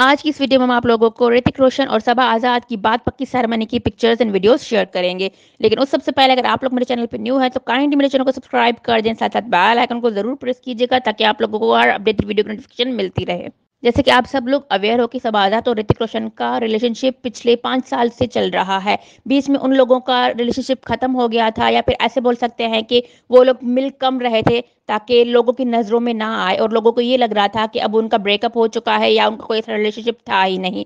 आज की इस वीडियो में हम आप लोगों को ऋतिक रोशन और सबा आज़ाद की बात पक्की सेरेमनी की पिक्चर्स एंड वीडियोस शेयर करेंगे लेकिन उस सबसे पहले अगर आप लोग मेरे चैनल पर न्यू है तो काइंडली मेरे चैनल को सब्सक्राइब कर दें साथ साथ बेल आइकन को जरूर प्रेस कीजिएगा ताकि आप लोगों को और अपडेटेड वीडियो नोटिफिकेशन मिलती रहे जैसे कि आप सब लोग अवेयर हो कि सबादा तो ऋतिक रोशन का रिलेशनशिप पिछले पांच साल से चल रहा है बीच में उन लोगों का रिलेशनशिप ख़त्म हो गया था या फिर ऐसे बोल सकते हैं कि वो लोग मिल कम रहे थे ताकि लोगों की नज़रों में ना आए और लोगों को ये लग रहा था कि अब उनका ब्रेकअप हो चुका है या उनका कोई ऐसा रिलेशनशिप था ही नहीं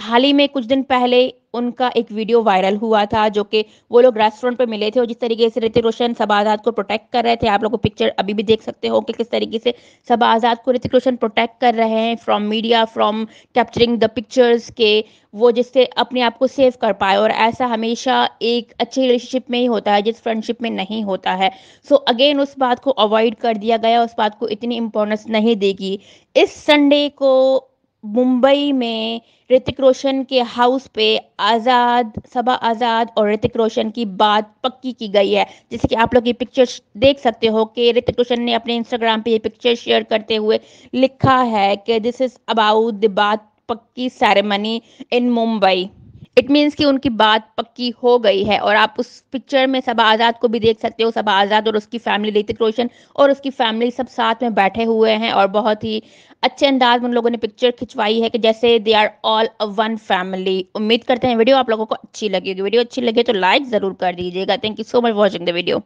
हाल ही में कुछ दिन पहले उनका एक वीडियो वायरल हुआ था जो कि वो लोग रेस्टोरेंट पे मिले थे और जिस तरीके से ऋतिक रोशन सब आज़ाद को प्रोटेक्ट कर रहे थे आप लोग को पिक्चर अभी भी देख सकते हो कि किस तरीके से सब आज़ाद को ऋतिक रोशन प्रोटेक्ट कर रहे हैं from media from capturing the pictures के वो जिससे अपने आप को सेव कर पाए और ऐसा हमेशा एक अच्छे रिलेशनशिप में ही होता है जिस फ्रेंडशिप में नहीं होता है सो so अगेन उस बात को अवॉइड कर दिया गया उस बात को इतनी इम्पोर्टेंस नहीं देगी इस संडे को मुंबई में ऋतिक रोशन के हाउस पे आज़ाद सबा आज़ाद और ऋतिक रोशन की बात पक्की की गई है जैसे कि आप लोग ये पिक्चर्स देख सकते हो कि ऋतिक रोशन ने अपने इंस्टाग्राम पे ये पिक्चर शेयर करते हुए लिखा है कि दिस इज़ अबाउट द बात पक्की ceremony in Mumbai it means कि उनकी बात पक्की हो गई है और आप उस पिक्चर में सबा आज़ाद को भी देख सकते हो सबा आज़ाद और उसकी फैमिली ऋतिक रोशन और उसकी फैमिली सब साथ में बैठे हुए हैं और बहुत ही अच्छे अंदाज में उन लोगों ने पिक्चर खिंचवाई है कि जैसे they are all one family उम्मीद करते हैं वीडियो आप लोगों को अच्छी लगेगी वीडियो अच्छी लगे तो लाइक ज़रूर कर दीजिएगा thank you so much watching the video